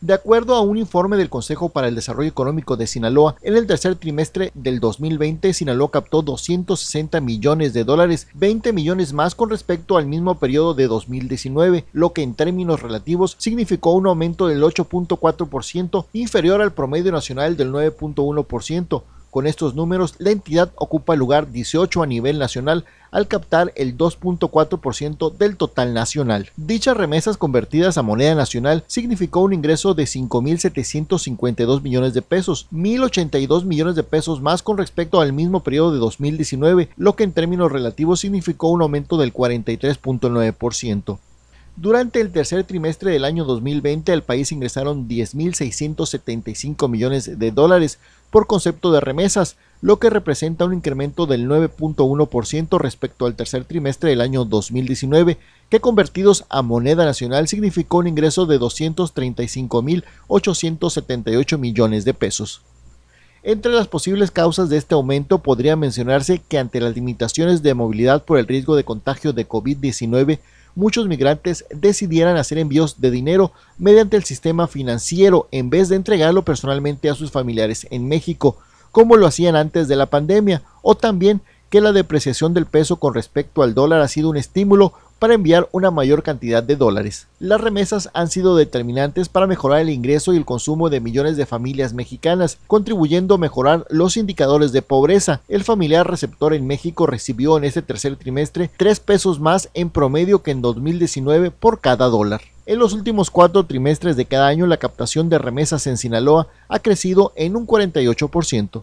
de acuerdo a un informe del Consejo para el Desarrollo Económico de Sinaloa, en el tercer trimestre del 2020 Sinaloa captó 260 millones de dólares, 20 millones más con respecto al mismo periodo de 2019, lo que en términos relativos significó un aumento del 8.4% inferior al promedio nacional del 9.1%. Con estos números, la entidad ocupa el lugar 18 a nivel nacional al captar el 2.4% del total nacional. Dichas remesas convertidas a moneda nacional significó un ingreso de 5.752 millones de pesos, 1.082 millones de pesos más con respecto al mismo periodo de 2019, lo que en términos relativos significó un aumento del 43.9%. Durante el tercer trimestre del año 2020 al país ingresaron 10.675 millones de dólares por concepto de remesas, lo que representa un incremento del 9.1% respecto al tercer trimestre del año 2019, que convertidos a moneda nacional significó un ingreso de 235.878 millones de pesos. Entre las posibles causas de este aumento podría mencionarse que ante las limitaciones de movilidad por el riesgo de contagio de COVID-19, muchos migrantes decidieran hacer envíos de dinero mediante el sistema financiero en vez de entregarlo personalmente a sus familiares en México, como lo hacían antes de la pandemia, o también que la depreciación del peso con respecto al dólar ha sido un estímulo para enviar una mayor cantidad de dólares. Las remesas han sido determinantes para mejorar el ingreso y el consumo de millones de familias mexicanas, contribuyendo a mejorar los indicadores de pobreza. El familiar receptor en México recibió en este tercer trimestre tres pesos más en promedio que en 2019 por cada dólar. En los últimos cuatro trimestres de cada año, la captación de remesas en Sinaloa ha crecido en un 48%.